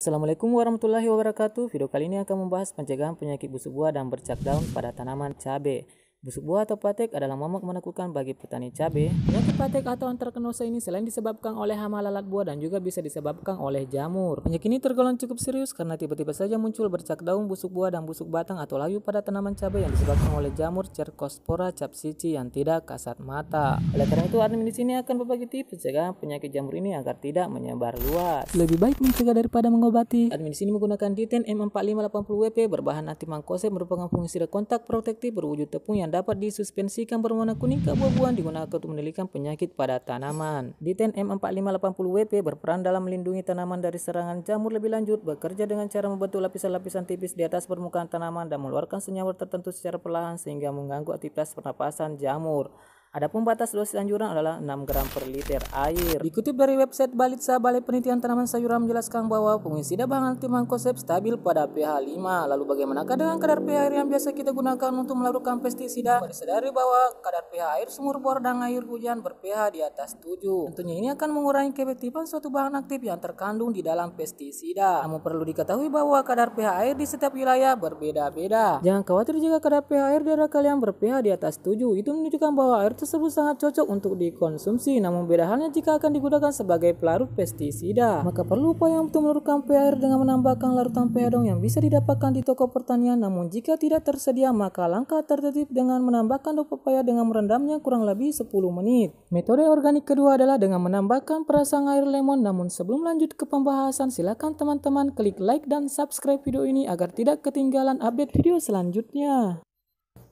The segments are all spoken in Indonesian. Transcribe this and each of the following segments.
Assalamualaikum warahmatullahi wabarakatuh. Video kali ini akan membahas pencegahan penyakit busuk buah dan bercak daun pada tanaman cabai. Busuk buah atau patek adalah momok menakutkan bagi petani cabai. Penyakit patek atau antraknosa ini selain disebabkan oleh hama lalat buah dan juga bisa disebabkan oleh jamur. Penyakit ini tergolong cukup serius karena tiba-tiba saja muncul bercak daun, busuk buah, dan busuk batang atau layu pada tanaman cabai yang disebabkan oleh jamur cercospora capsici yang tidak kasat mata. Oleh karena itu, admin di sini akan berbagi tips pencegahan penyakit jamur ini agar tidak menyebar luas. Lebih baik mencegah daripada mengobati. Admin di sini menggunakan d m M4580WP berbahan anti mangkose merupakan fungisida kontak protektif berwujud tepung yang dapat disuspensikan berwarna kuning ke buah-buahan digunakan untuk menelikan penyakit pada tanaman. Diten M4580WP berperan dalam melindungi tanaman dari serangan jamur lebih lanjut, bekerja dengan cara membentuk lapisan-lapisan tipis di atas permukaan tanaman dan mengeluarkan senyawa tertentu secara perlahan sehingga mengganggu aktivitas pernapasan jamur. Adapun batas dosis anjuran adalah 6 gram per liter air. Dikutip dari website Balitsa Balai Penelitian Tanaman Sayuran menjelaskan bahwa fungisida bahan anti konsep stabil pada pH 5. Lalu bagaimanakah dengan kadar pH air yang biasa kita gunakan untuk melarutkan pestisida? Sadari bahwa kadar pH air sumur bor dan air hujan ber pH di atas 7. Tentunya ini akan mengurangi keefektifan suatu bahan aktif yang terkandung di dalam pestisida. Namun perlu diketahui bahwa kadar pH air di setiap wilayah berbeda-beda. Jangan khawatir jika kadar pH air di daerah kalian ber pH di atas 7. Itu menunjukkan bahwa air tersebut sangat cocok untuk dikonsumsi, namun beda halnya jika akan digunakan sebagai pelarut pestisida. Maka perlu upaya untuk menurunkan pH dengan menambahkan larutan pH dong yang bisa didapatkan di toko pertanian, namun jika tidak tersedia maka langkah tertib dengan menambahkan daun pepaya dengan merendamnya kurang lebih 10 menit. Metode organik kedua adalah dengan menambahkan perasan air lemon, namun sebelum lanjut ke pembahasan silakan teman-teman klik like dan subscribe video ini agar tidak ketinggalan update video selanjutnya.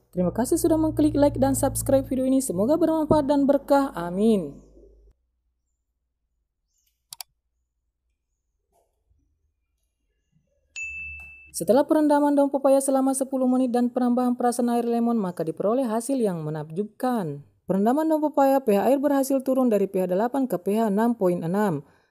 Terima kasih sudah mengklik like dan subscribe video ini. Semoga bermanfaat dan berkah. Amin. Setelah perendaman daun pepaya selama 10 menit dan penambahan perasan air lemon, maka diperoleh hasil yang menakjubkan. Perendaman daun pepaya pH air berhasil turun dari pH 8 ke pH 6.6,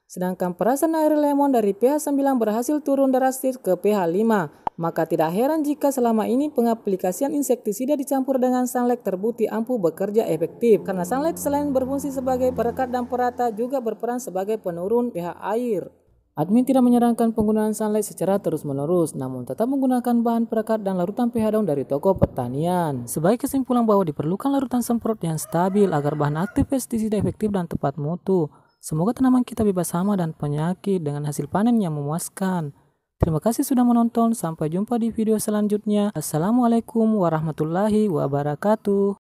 sedangkan perasan air lemon dari pH 9 berhasil turun drastis ke pH 5. Maka tidak heran jika selama ini pengaplikasian insektisida dicampur dengan sunlight terbukti ampuh bekerja efektif. Karena sunlight selain berfungsi sebagai perekat dan perata juga berperan sebagai penurun pH air. Admin tidak menyarankan penggunaan sunlight secara terus-menerus, namun tetap menggunakan bahan perekat dan larutan pH daun dari toko pertanian. Sebagai kesimpulan bahwa diperlukan larutan semprot yang stabil agar bahan aktif pestisida efektif dan tepat mutu. Semoga tanaman kita bebas hama dan penyakit dengan hasil panen yang memuaskan. Terima kasih sudah menonton. Sampai jumpa di video selanjutnya. Assalamualaikum warahmatullahi wabarakatuh.